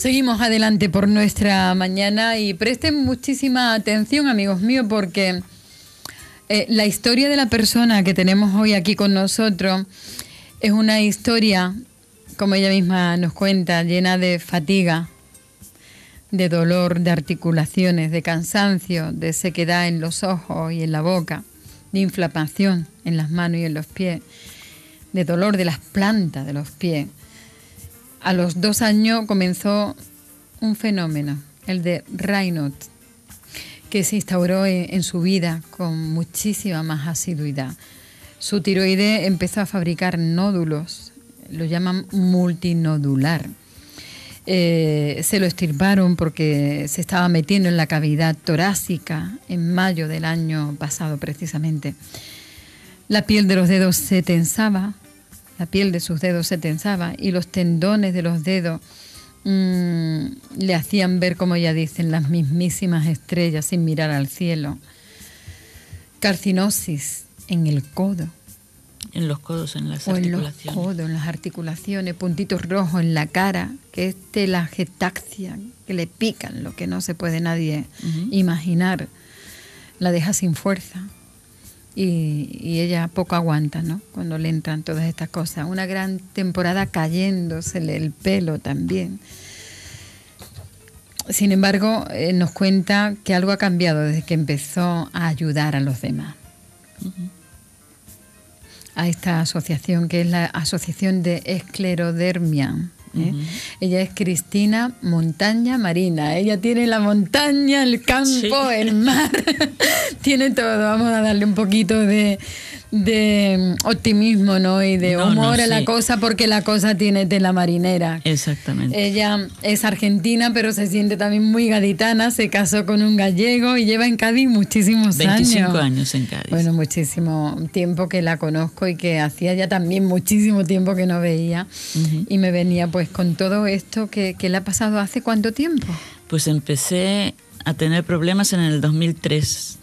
Seguimos adelante por nuestra mañana y presten muchísima atención, amigos míos, porque eh, la historia de la persona que tenemos hoy aquí con nosotros es una historia, como ella misma nos cuenta, llena de fatiga, de dolor, de articulaciones, de cansancio, de sequedad en los ojos y en la boca, de inflamación en las manos y en los pies, de dolor de las plantas de los pies a los dos años comenzó un fenómeno, el de reynolds que se instauró e, en su vida con muchísima más asiduidad. Su tiroide empezó a fabricar nódulos, lo llaman multinodular. Eh, se lo estirparon porque se estaba metiendo en la cavidad torácica en mayo del año pasado precisamente. La piel de los dedos se tensaba, la piel de sus dedos se tensaba y los tendones de los dedos mm, le hacían ver, como ya dicen, las mismísimas estrellas sin mirar al cielo. Carcinosis en el codo. En los codos, en las articulaciones. En en las articulaciones, puntitos rojos en la cara, que la getaxia que le pican, lo que no se puede nadie imaginar. La deja sin fuerza y, ella poco aguanta, ¿no? Cuando le entran todas estas cosas. Una gran temporada cayéndosele el pelo también. Sin embargo, eh, nos cuenta que algo ha cambiado desde que empezó a ayudar a los demás. A esta asociación que es la Asociación de Esclerodermia. ¿eh? Ella es Cristina Montaña Marina. Ella tiene la montaña, el campo, el mar, tiene todo. Vamos a darle un poquito de, de mm, optimismo, ¿no? Y de humor a la cosa, porque la cosa tiene tela marinera. Exactamente. Ella es argentina, pero se siente también muy gaditana, se casó con un gallego y lleva en Cádiz muchísimos años. años en Cádiz. Bueno, muchísimo tiempo que la conozco y que hacía ya también muchísimo tiempo que no veía. Y me venía pues con todo esto que, que le ha pasado hace cuánto tiempo. Pues empecé a tener problemas en el 2003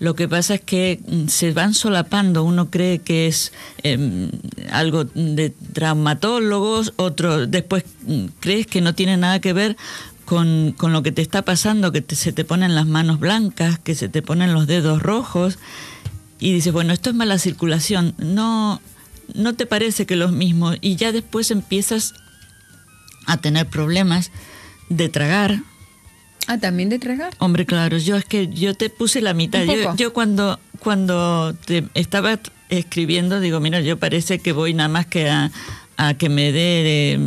lo que pasa es que mm, se van solapando, uno cree que es em, algo de traumatólogos, otro después mm, crees que no tiene nada que ver con, lo que te está pasando, que se te ponen las manos blancas, que se te ponen los dedos rojos y dices, bueno, esto es mala circulación, no, no te parece que los mismos y ya después empiezas a tener problemas de tragar, Ah, también de tragar. Hombre, claro, yo es que yo te puse la mitad. Yo, cuando, cuando te estaba escribiendo, digo, mira, yo parece que voy nada más que a, a que me dé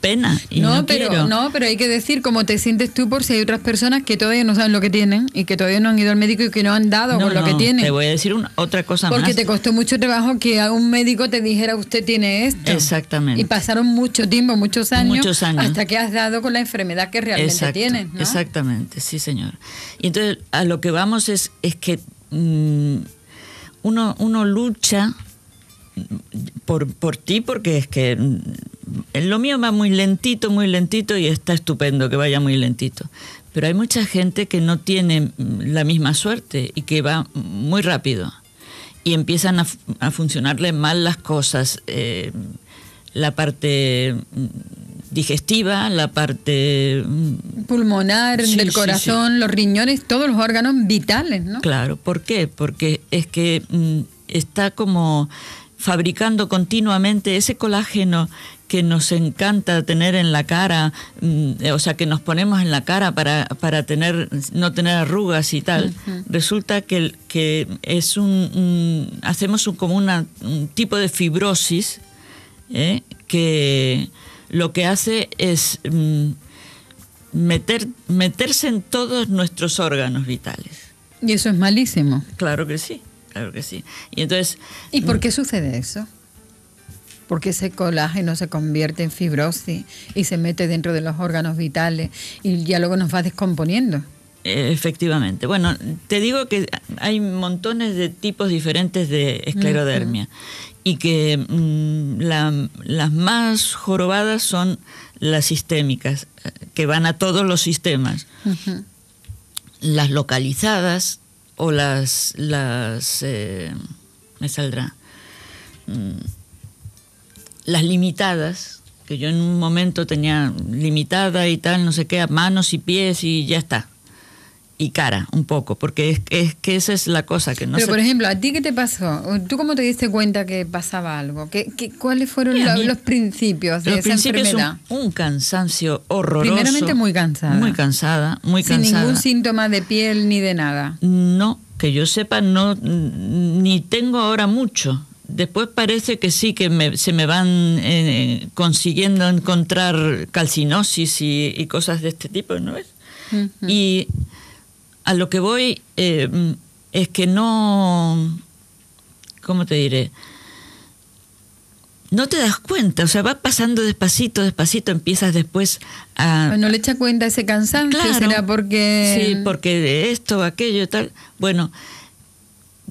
pena. no, pero, no, pero hay que decir cómo te sientes tú por si hay otras personas que todavía no saben lo que tienen y que todavía no han ido al médico y que no han dado con lo que tienen. Te voy a decir una, otra cosa Porque te costó mucho trabajo que a un médico te dijera usted tiene esto. Exactamente. Y pasaron mucho tiempo, muchos años, hasta que has dado con la enfermedad que realmente tienes. Exactamente, sí, señor. Y entonces a lo que vamos es, es que mm, uno, uno lucha por, por ti, porque es que mm, en lo mío va muy lentito, muy lentito y está estupendo que vaya muy lentito. Pero hay mucha gente que no tiene mm, la misma suerte y que va muy rápido y empiezan a, a funcionarle mal las cosas, eh, la parte mm, digestiva, la parte pulmonar, del corazón, los riñones, todos los órganos vitales, ¿no? Claro, ¿por qué? Porque es que está como fabricando continuamente ese colágeno que nos encanta tener en la cara, mm, eh, o sea, que nos ponemos en la cara para, tener, no tener arrugas y tal, resulta que, que, es un, hacemos un, como un tipo de fibrosis eh, que lo que hace es mm, meter, meterse en todos nuestros órganos vitales. Y eso es malísimo. Claro que sí. Claro que sí. Y entonces. ¿Y por mm. qué sucede eso? porque ese colágeno se convierte en fibrosis y se mete dentro de los órganos vitales y ya luego nos va descomponiendo. Efectivamente. Bueno, te digo que hay montones de tipos diferentes de esclerodermia y que mm, las más jorobadas son las sistémicas, eh, que van a todos los sistemas. Las localizadas, o las, las eh, me saldrá, mm, las limitadas, que yo en un momento tenía limitada y tal, no sé qué, manos y pies y ya está y cara un poco, porque es, es que esa es la cosa que no Pero, por ejemplo, ¿a ti qué te pasó? ¿Tú cómo te diste cuenta que pasaba algo? ¿Qué, cuáles fueron los, principios de los principios enfermedad? Un, cansancio horroroso. Primeramente muy cansada. Muy cansada, muy Sin cansada. Sin ningún síntoma de piel ni de nada. No, que yo sepa, no ni tengo ahora mucho. Después parece que sí, que se me van eh, consiguiendo encontrar calcinosis y, cosas de este tipo, ¿no es? Y a lo que voy eh, es que no, ¿cómo te diré? No te das cuenta, o sea, va pasando despacito, despacito, empiezas después a... No le echa cuenta ese cansancio, será porque... Sí, porque esto, aquello, tal. Bueno,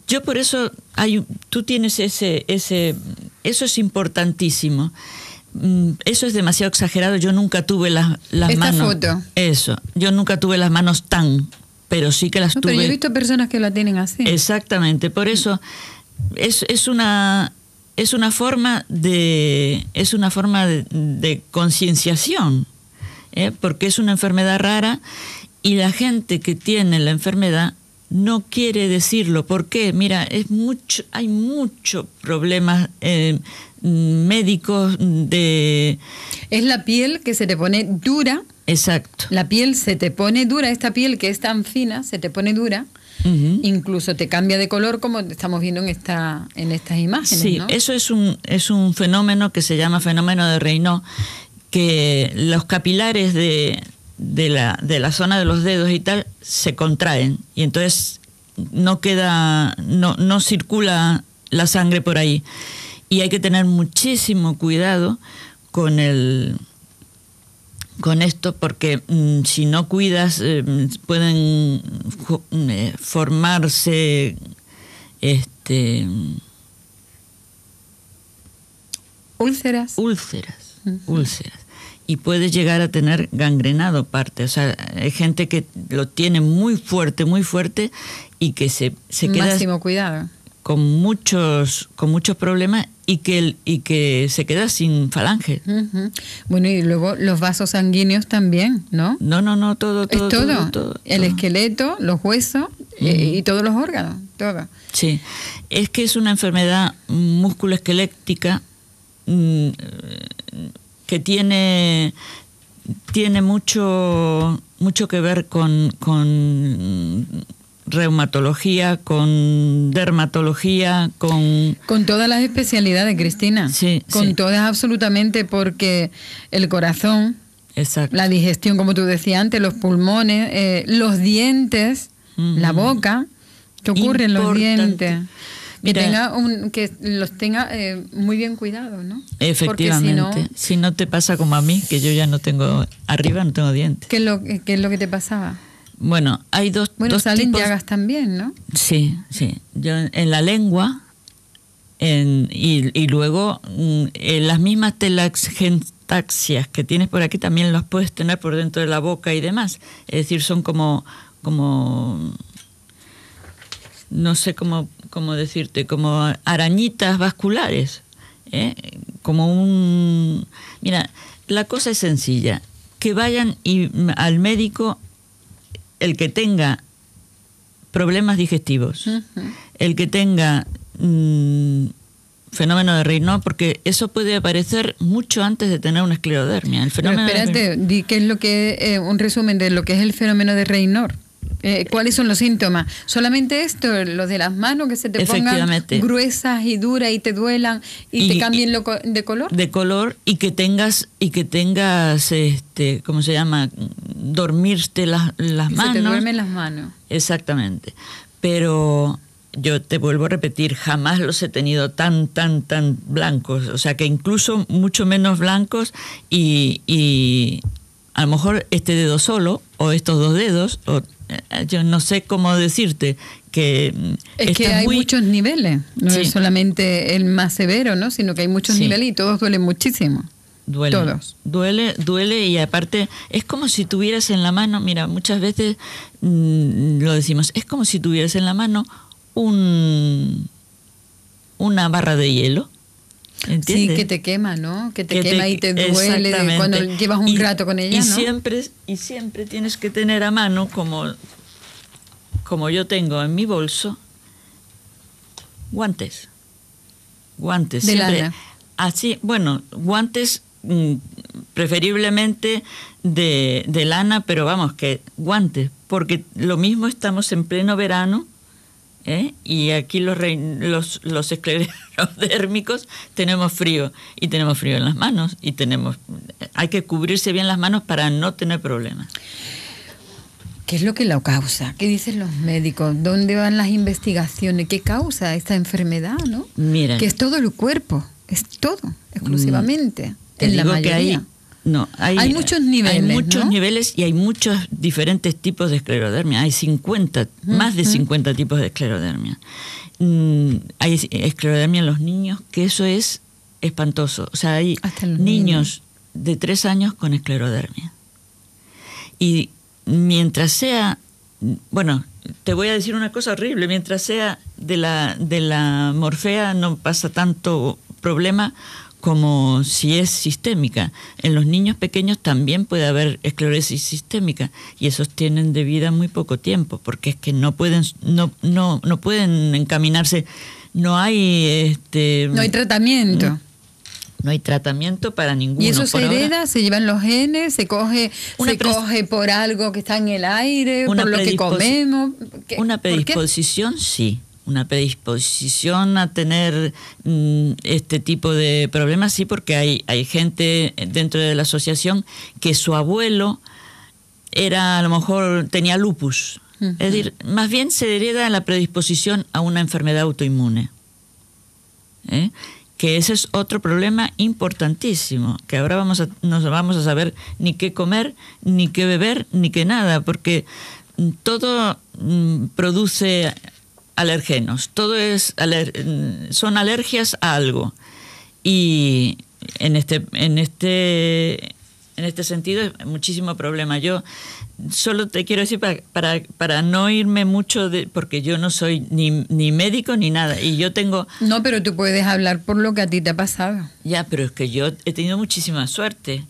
yo por eso, hay, tú tienes ese, ese, eso es importantísimo mm, eso es demasiado exagerado. Yo nunca tuve las, las Esta manos. Foto. Eso. Yo nunca tuve las manos tan pero sí que las tuve. yo he visto personas que la tienen así. Exactamente, por eso es, una es una forma de es una forma de, concienciación, ¿eh? porque es una enfermedad rara y la gente que tiene la enfermedad no quiere decirlo. ¿Por qué? Mira, es mucho, hay muchos problemas eh, médicos de... Es la piel que se te pone dura. Exacto. La piel se te pone dura, esta piel que es tan fina, se te pone dura. Incluso te cambia de color como estamos viendo en, esta, en estas imágenes. Sí, eso es un, es un fenómeno que se llama fenómeno de Reino, que los capilares de, de, la, de la zona de los dedos y tal se contraen y entonces no queda, no, no circula la sangre por ahí. Y hay que tener muchísimo cuidado con el con esto porque mm, si no cuidas eh, pueden eh, formarse este úlceras úlceras úlceras y puedes llegar a tener gangrenado parte. O sea, hay gente que lo tiene muy fuerte, muy fuerte y que se, se queda. Máximo cuidado con muchos con muchos problemas y que y que se queda sin falange. Bueno, y luego los vasos sanguíneos también, ¿no? No, no, no, todo todo es todo, el esqueleto, los huesos eh, y, todos los órganos, todo. Sí. Es que es una enfermedad musculoesquelética mm, que tiene tiene mucho mucho que ver con reumatología, con dermatología, con... Con todas las especialidades, Cristina. Sí. Con todas absolutamente porque el corazón, la digestión, como tú decías antes, los pulmones, eh, los dientes, la boca. ¿Qué ocurre en los dientes? Que, tenga un, que los tenga eh, muy bien cuidados, ¿no? Efectivamente. si no, te pasa como a mí, que yo ya no tengo, arriba no tengo dientes. ¿Qué lo, qué es lo que te pasaba? Bueno, hay dos, bueno, salen también, ¿no? Sí, sí. Yo, en la lengua en, y, luego mm, en las mismas telagentaxias que tienes por aquí también las puedes tener por dentro de la boca y demás. Es decir, son como, como no sé cómo, cómo decirte, como arañitas vasculares. ¿eh? Como un... Mira, la cosa es sencilla. Que vayan y, al médico el que tenga problemas digestivos, el que tenga mm, fenómeno de Reynor, porque eso puede aparecer mucho antes de tener una esclerodermia. El fenómeno di qué es lo que eh, un resumen de lo que es el fenómeno de Reynor. Eh, ¿Cuáles son los síntomas? Solamente esto, los de las manos que se te pongan gruesas y duras y te duelan y, te cambien de color. De color y que tengas y que tengas este, ¿cómo se llama? Dormirte las, las manos. Se te duermen las manos. Exactamente. Pero yo te vuelvo a repetir, jamás los he tenido tan, tan, tan blancos. O sea que incluso mucho menos blancos y, a lo mejor este dedo solo o estos dos dedos o eh, yo no sé cómo decirte que... Mm, es que hay muchos niveles, no es solamente el más severo, ¿no? Sino que hay muchos niveles y todos duelen muchísimo. Duele, duele, duele y aparte es como si tuvieras en la mano, mira, muchas veces mm, lo decimos, es como si tuvieras en la mano un, una barra de hielo Sí, que te quema, ¿no? Que te quema y te duele cuando llevas un rato con ella, y Siempre, y siempre tienes que tener a mano, como, como yo tengo en mi bolso, guantes. Guantes. De Lana. Así, bueno, guantes mm, preferiblemente de, de lana, pero vamos, que guantes, porque lo mismo estamos en pleno verano ¿eh? y aquí los, los, los esclerodérmicos tenemos frío y tenemos frío en las manos y tenemos hay que cubrirse bien las manos para no tener problemas. ¿Qué es lo que lo causa? ¿Qué dicen los médicos? ¿Dónde van las investigaciones? ¿Qué causa esta enfermedad? ¿no? Mira, que es todo el cuerpo, es todo, exclusivamente. en la mayoría. No, hay, muchos niveles. muchos niveles y hay muchos diferentes tipos de esclerodermia. Hay 50, más de 50 tipos de esclerodermia. Mm, hay esclerodermia en los niños, que eso es espantoso. O sea, hay niños, de 3 años con esclerodermia. Y mientras sea, bueno, te voy a decir una cosa horrible, mientras sea de la, de la morfea no pasa tanto problema como si es sistémica. En los niños pequeños también puede haber esclerosis sistémica y esos tienen de vida muy poco tiempo porque es que no pueden no no no pueden encaminarse, no hay este no hay tratamiento. Mm. No hay tratamiento para ninguno. ¿Y eso se hereda? ¿Se llevan los genes? ¿Se coge se coge por algo que está en el aire? ¿Por lo que comemos? Una predisposición, sí una predisposición a tener mm, este tipo de problemas, sí, porque hay, hay gente dentro de la asociación que su abuelo era, a lo mejor, tenía lupus. Es decir, más bien se hereda la predisposición a una enfermedad autoinmune. ¿eh? que ese es otro problema importantísimo, que ahora vamos a, vamos a saber ni qué comer, ni qué beber, ni qué nada, porque todo mm, produce alergenos. Todo es son alergias a algo. Y en este, en este, en este sentido es muchísimo problema. Yo solo te quiero decir para, para, no irme mucho de, porque yo no soy ni, ni, médico ni nada. Y yo tengo. No, pero tú puedes hablar por lo que a ti te ha pasado. Ya, pero es que yo he tenido muchísima suerte.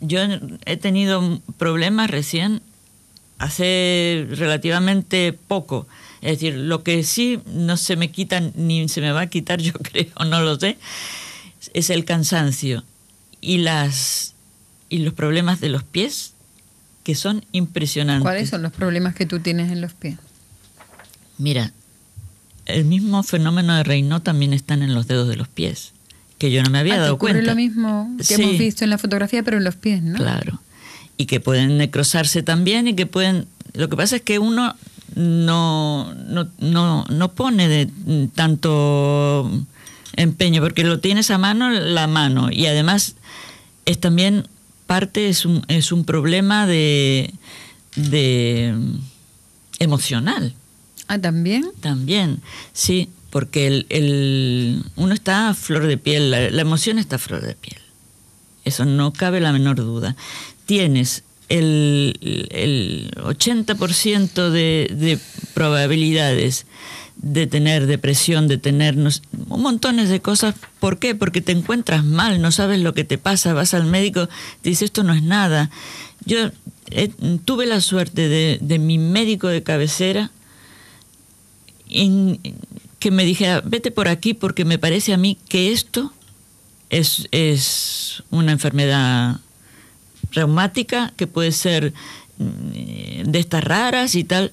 Yo he tenido problemas recién hace relativamente poco es decir, lo que sí no se me quita ni se me va a quitar, yo creo, no lo sé, es el cansancio y las y los problemas de los pies que son impresionantes. ¿Cuáles son los problemas que tú tienes en los pies? Mira, el mismo fenómeno de Reino también están en los dedos de los pies, que yo no me había ah, dado cuenta. cuenta. lo mismo que hemos visto en la fotografía, pero en los pies, ¿no? Claro. Y que pueden necrosarse también y que pueden lo que pasa es que uno no, no, no, no pone de tanto empeño, porque lo tienes a mano, la mano. Y además es también parte, es un, problema de, de emocional. Ah, también. También, sí, porque el, el, uno está a flor de piel, la, emoción está a flor de piel. Eso no cabe la menor duda. Tienes el, 80% de, probabilidades de tener depresión, de tener montones de cosas. ¿Por qué? Porque te encuentras mal, no sabes lo que te pasa, vas al médico, te dice esto no es nada. Yo eh, tuve la suerte de, mi médico de cabecera que me dijera, vete por aquí porque me parece a mí que esto es, es una enfermedad reumática, que puede ser mm, de estas raras y tal.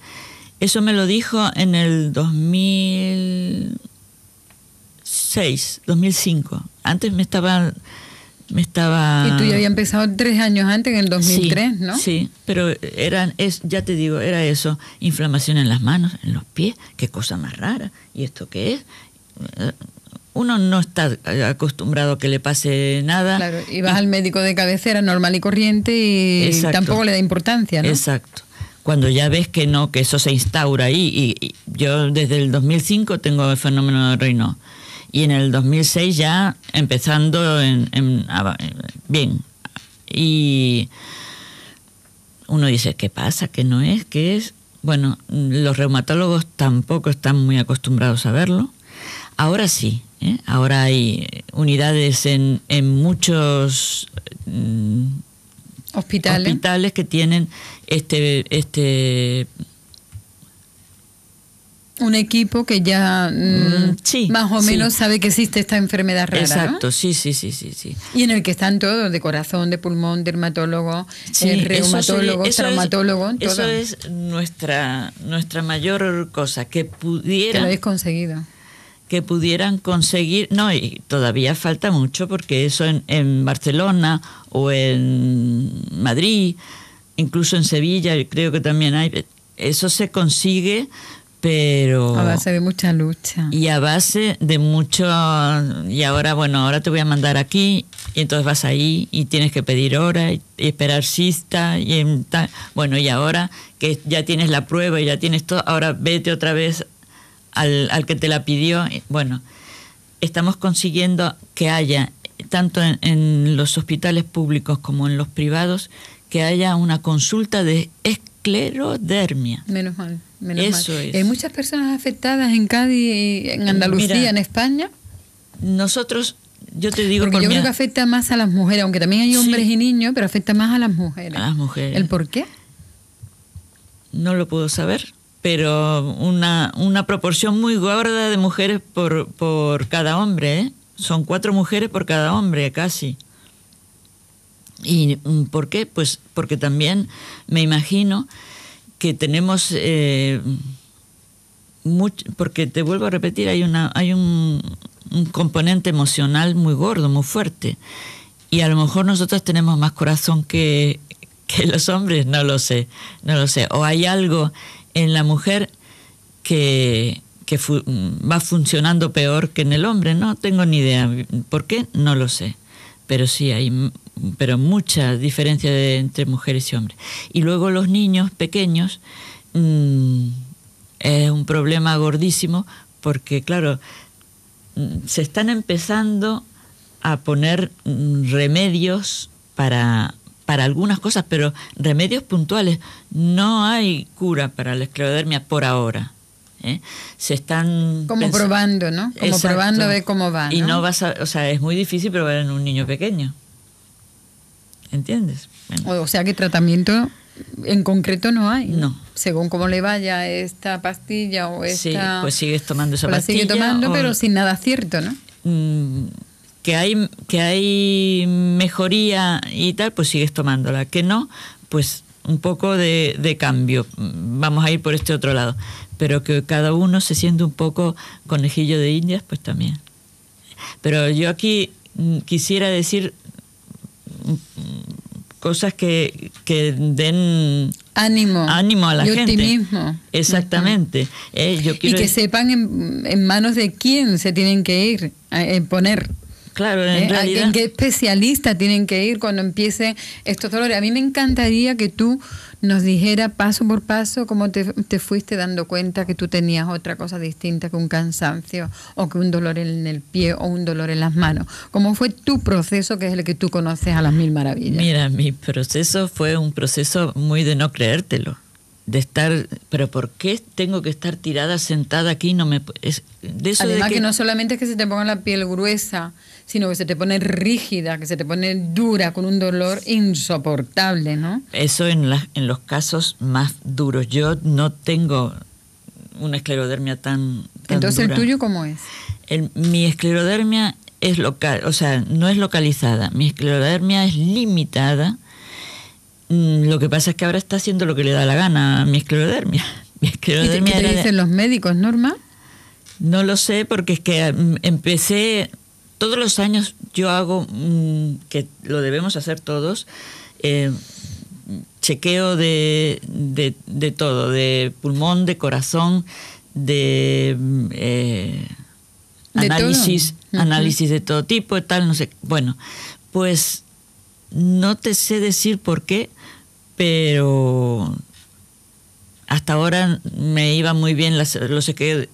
Eso me lo dijo en el 2006, 2005. Antes me estaba... Me estaba... Y tú ya había empezado tres años antes, en el 2003, ¿no? Sí, pero eran, es, ya te digo, era eso, inflamación en las manos, en los pies, qué cosa más rara, ¿y esto qué es? uno no está eh, acostumbrado a que le pase nada. Claro, y vas al médico de cabecera normal y corriente y tampoco le da importancia, ¿no? Exacto. Cuando ya ves que no, que eso se instaura ahí. Y, yo desde el 2005 tengo el fenómeno de Reino. Y en el 2006 ya empezando en, en, ah, eh, bien. Y uno dice, ¿qué pasa? ¿Qué no es? ¿Qué es? Bueno, los reumatólogos tampoco están muy acostumbrados a verlo. Ahora sí, ¿eh? Ahora hay unidades en, muchos mm, hospitales. que tienen este, este un equipo que ya mm, mm, más o menos sabe que existe esta enfermedad rara. Exacto, sí, sí, sí, sí, sí. Y en el que están todos, de corazón, de pulmón, dermatólogo, eh, reumatólogo, traumatólogo. Es, Eso es nuestra, nuestra mayor cosa, que pudiera... Que lo habéis conseguido que pudieran conseguir, no, y todavía falta mucho porque eso en, en Barcelona o en Madrid, incluso en Sevilla, creo que también hay, eso se consigue, pero... A base de mucha lucha. Y a base de mucho... Y ahora, bueno, ahora te voy a mandar aquí y entonces vas ahí y tienes que pedir hora y, esperar cista y en bueno, y ahora que ya tienes la prueba y ya tienes todo, ahora vete otra vez al, que te la pidió. Eh, bueno, estamos consiguiendo que haya, tanto en, los hospitales públicos como en los privados, que haya una consulta de esclerodermia. Menos mal, Eso eh, Es. ¿Hay muchas personas afectadas en Cádiz, en Andalucía, en España? Nosotros yo te digo porque yo creo que afecta más a las mujeres aunque también hay hombres y niños pero afecta más a las mujeres a las mujeres el por qué no lo puedo saber pero una, proporción muy gorda de mujeres por, cada hombre, ¿eh? son cuatro mujeres por cada hombre casi. ¿Y por qué? Pues porque también me imagino que tenemos, eh, porque te vuelvo a repetir, hay, una, hay un, componente emocional muy gordo, muy fuerte. Y a lo mejor nosotros tenemos más corazón que, que los hombres, no lo sé, no lo sé. O hay algo en la mujer que, va funcionando peor que en el hombre. No tengo ni idea. ¿Por qué? No lo sé. Pero sí hay pero mucha diferencia entre mujeres y hombres. Y luego los niños pequeños mm, es un problema gordísimo porque, claro, mm, se están empezando a poner mm, remedios para para algunas cosas, pero remedios puntuales. No hay cura para la esclerodermia por ahora. ¿eh? Se están... Como probando, ¿no? Como probando a cómo va. Y no vas a... O sea, es muy difícil probar en un niño pequeño. ¿Entiendes? O sea que tratamiento en concreto no hay. No. Según cómo le vaya esta pastilla o esta... Sí, pues sigues tomando esa pastilla. La sigue tomando, pero sin nada cierto, ¿no? Mm, que hay, que hay mejoría y tal, pues sigues tomándola. Que no, pues un poco de, cambio. Vamos a ir por este otro lado. Pero que cada uno se siente un poco conejillo de indias, pues también. Pero yo aquí mm, quisiera decir mm, cosas que, den ánimo, ánimo a la gente. optimismo. Exactamente. Eh, y que sepan en, manos de quién se tienen que ir, a poner. Claro, eh, en realidad. qué especialista tienen que ir cuando empiecen estos dolores? A mí me encantaría que tú nos dijera paso por paso cómo te, fuiste dando cuenta que tú tenías otra cosa distinta que un cansancio o que un dolor en el pie o un dolor en las manos. ¿Cómo fue tu proceso que es el que tú conoces a las mil maravillas? Mira, mi proceso fue un proceso muy de no creértelo, de estar, pero ¿por qué tengo que estar tirada sentada aquí? No me, es, Además que no solamente es que se te ponga la piel gruesa, sino que se te pone rígida, que se te pone dura, con un dolor insoportable, ¿no? Eso en, en los casos más duros. Yo no tengo una esclerodermia tan... Entonces, ¿el tuyo cómo es? mi esclerodermia es local, o sea, no es localizada. Mi esclerodermia es limitada. Mm, lo que pasa es que ahora está haciendo lo que le da la gana a mi esclerodermia. ¿Y ¿qué te dicen los médicos, Norma? No lo sé porque es que mm, empecé todos los años yo hago, mm, que lo debemos hacer todos, eh, chequeo de, todo, de pulmón, de corazón, de... Mm, eh, análisis, análisis de todo tipo, tal, no sé. Bueno, pues no te sé decir por qué, pero hasta ahora me iba muy bien lo sé que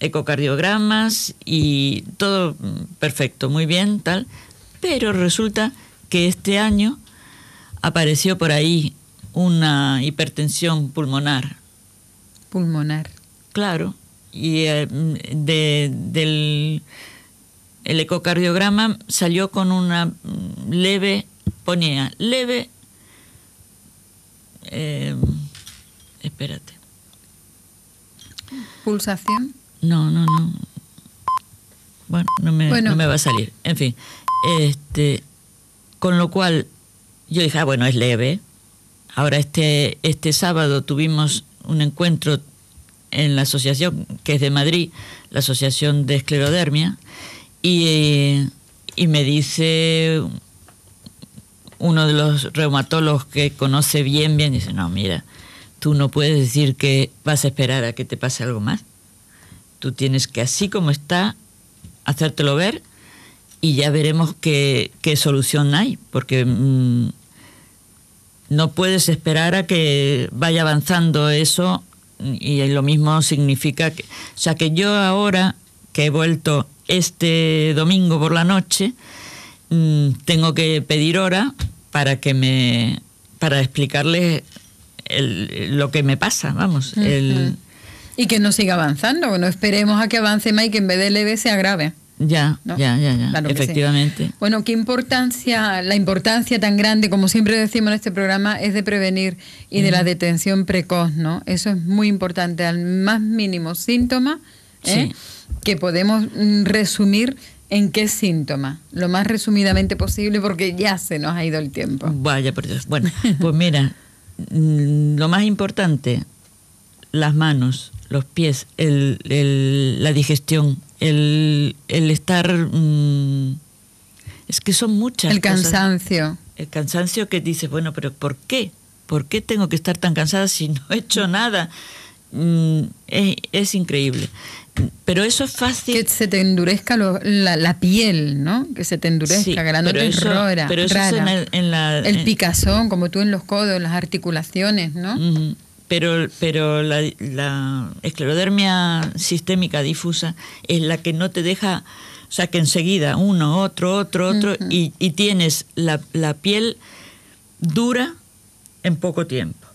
ecocardiogramas y todo perfecto, muy bien, tal. Pero resulta que este año apareció por ahí una hipertensión pulmonar. Pulmonar. Claro. Y eh, de, del el ecocardiograma salió con una leve, ponía leve, eh, espérate. Pulsación. No, no, no. Bueno, no me, va a salir. En fin. Este, con lo cual, yo dije, ah, bueno, es leve. Ahora, este, este sábado tuvimos un encuentro en la asociación, que es de Madrid, la Asociación de Esclerodermia, y, y me dice uno de los reumatólogos que conoce bien, bien, dice, no, mira, tú no puedes decir que vas a esperar a que te pase algo más. Tú tienes que, así como está, hacértelo ver y ya veremos qué, solución hay, porque mm, no puedes esperar a que vaya avanzando eso y lo mismo significa que, o sea, que yo ahora que he vuelto este domingo por la noche, mm, tengo que pedir hora para que me, para explicarles lo que me pasa, vamos, el y que no siga avanzando, que no esperemos a que avance más y que en vez de leve se agrave. Ya, ya, ya, ya, efectivamente. Bueno, qué importancia, la importancia tan grande, como siempre decimos en este programa, es de prevenir y de la mm. detención precoz, ¿no? Eso es muy importante, al más mínimo síntoma, ¿eh? que podemos mm, resumir en qué síntoma, lo más resumidamente posible, porque ya se nos ha ido el tiempo. Vaya, por Dios. Bueno, pues mira, mm, lo más importante, las manos los pies, la digestión, el, estar... Mm, es que son muchas. El cansancio. El cansancio que dices, bueno, pero ¿por qué? ¿Por qué tengo que estar tan cansada si no he hecho mm. nada? Mm, es, increíble. Pero eso es fácil. Que se te endurezca la, piel, ¿no? Que se te endurezca, que la pero en, el, la, el picazón, como tú en los codos, en las articulaciones, ¿no? pero, pero la, esclerodermia sistémica difusa es la que no te deja, o sea, que enseguida uno, otro, otro, otro, y, tienes la, piel dura en poco tiempo.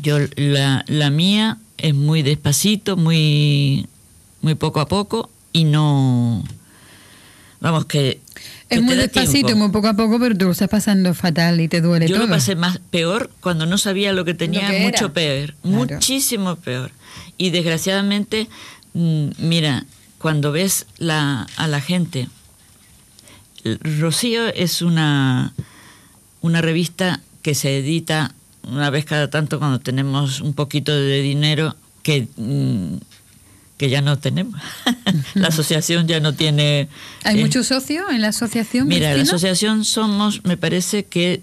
Yo, la, la mía es muy despacito, muy, muy poco a poco, y no, Vamos, que. Es muy despacito, muy poco a poco, pero tú lo estás pasando fatal y te duele todo. Yo lo pasé más peor cuando no sabía lo que tenía, mucho peor, muchísimo peor. Y desgraciadamente, mm, mira, cuando ves la, a la gente. Rocío es una, una revista que se edita una vez cada tanto cuando tenemos un poquito de dinero que mm, que ya no tenemos. la asociación ya no tiene... ¿Hay eh, muchos socios en la asociación? Mira, la asociación somos, me parece que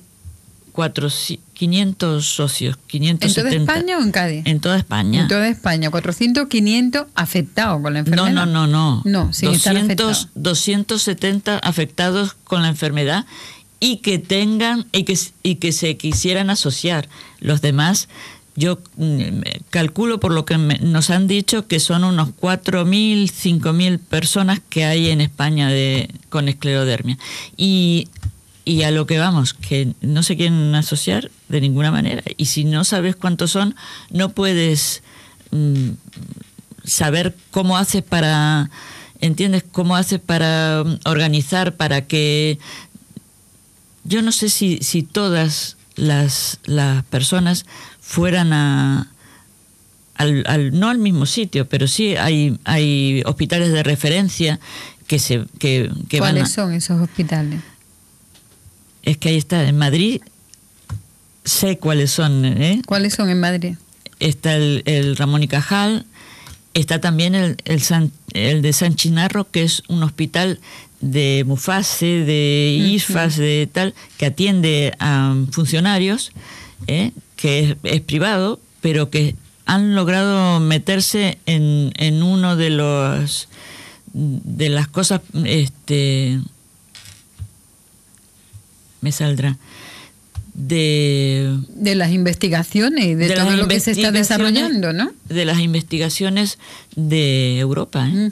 500 socios, ¿En toda España o en Cádiz? En toda España. En toda España, 400, 500 afectados con la enfermedad. No, no, no, no. No, sí, 270 afectados con la enfermedad y que tengan que, y que se quisieran asociar. Los demás yo mm, calculo por lo que nos han dicho que son unos 4.000, 5.000 personas que hay en España con esclerodermia. Y, a lo que vamos, que no se quieren asociar de ninguna manera. Y si no sabes cuántos son, no puedes mm, saber cómo haces para, ¿entiendes? ¿Cómo haces para mm, organizar, para que... Yo no sé si, todas las personas fueran a, al, no al mismo sitio, pero sí hay, hay hospitales de referencia que se que, ¿Cuáles son esos hospitales? Es que ahí está, en Madrid sé cuáles son. ¿eh? ¿Cuáles son en Madrid? Está el, Ramón y Cajal, está también el, el, de San Chinarro, que es un hospital de Mufase, de ifas, de tal, que atiende a funcionarios. ¿eh? que es, privado, pero que han logrado meterse en, uno de los de las cosas este me saldrá de de las investigaciones de, todo lo que se está desarrollando, ¿no? De las investigaciones de Europa, ¿eh?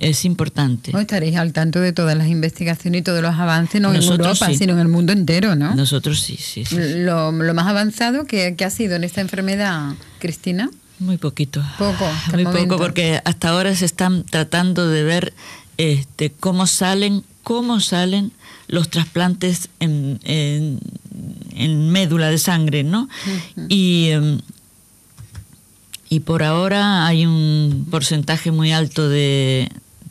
es importante. No estaréis al tanto de todas las investigaciones y todos los avances, no en Europa, sino en el mundo entero, ¿no? Nosotros sí, sí. Lo, más avanzado que, ha sido en esta enfermedad, Cristina. Muy poquito. Poco. Ah, muy poco, porque hasta ahora se están tratando de ver este, cómo salen, cómo salen los trasplantes en, en, médula de sangre, ¿no? Y em, y por ahora hay un porcentaje muy alto de,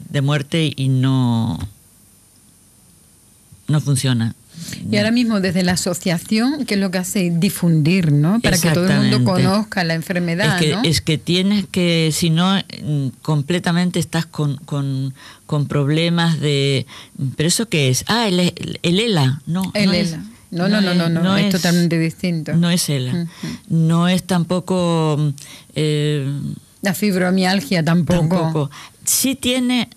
de muerte y no, no funciona. Y ahora mismo desde la asociación, ¿qué es lo que hace? Difundir, ¿no? Para que todo el mundo conozca la enfermedad. Es que, es que tienes que, si no, mm, completamente estás con, con, con problemas de... ¿Pero eso qué es? Ah, el, el, ELA, ¿no? El ELA. No, no, no, no, no, es, totalmente distinto. No es ELA. No es tampoco... Eh, la fibromialgia tampoco. Sí tiene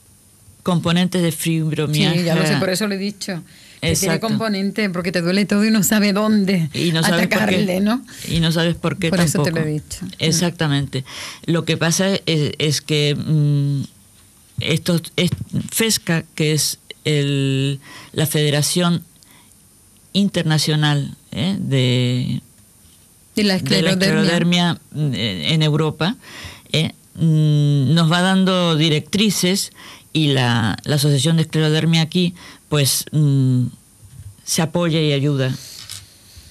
componentes de fibromialgia. Sí, ya lo sé, por eso lo he dicho. Que tiene componente porque te duele todo y no sabes dónde y no atacarle, ¿no? Y no sabes por qué tampoco. Por eso te lo he dicho. Mm. Exactamente. Lo que pasa es, que mm, es, FESCA, que es la Federación internacional ¿eh? de, la esclerodermia, eh, en Europa, ¿eh? mm, nos va dando directrices y la, la, Asociación de Esclerodermia aquí pues mm, se apoya y ayuda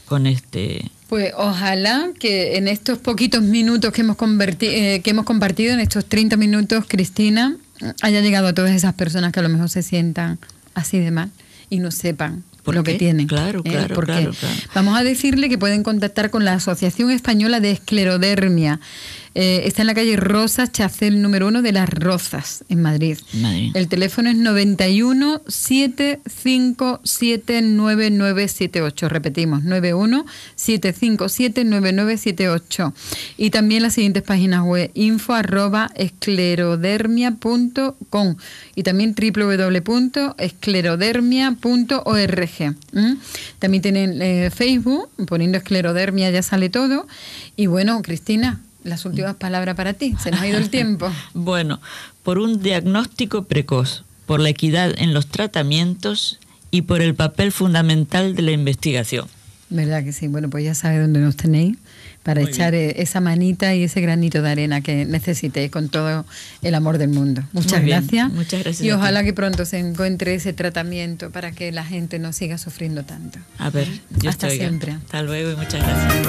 con este... Pues ojalá que en estos poquitos minutos que hemos, que hemos compartido, en estos 30 minutos, Cristina, haya llegado a todas esas personas que a lo mejor se sientan así de mal y no sepan lo que tienen. claro, ¿Eh? claro, claro, Vamos a decirle que pueden contactar con la Asociación Española de Esclerodermia eh, está en la calle Rosas, Chacel número uno de Las Rosas en Madrid. El teléfono es 91 757 9978. Repetimos, 91 757 9978. Y también las siguientes páginas web, info arroba y también www.esclerodermia.org. También tienen eh, Facebook, poniendo esclerodermia ya sale todo. Y bueno, Cristina, las últimas palabras para ti, se nos ha ido el tiempo. bueno, por un diagnóstico precoz, por la equidad en los tratamientos y por el papel fundamental de la investigación. ¿Verdad que sí? Bueno, pues ya sabe dónde nos tenéis para echar eh, esa manita y ese granito de arena que necesitéis con todo el amor del mundo. Muchas gracias. Muchas gracias. Y ojalá que pronto se encuentre ese tratamiento para que la gente no siga sufriendo tanto. A ver, hasta siempre. Hasta luego y muchas gracias.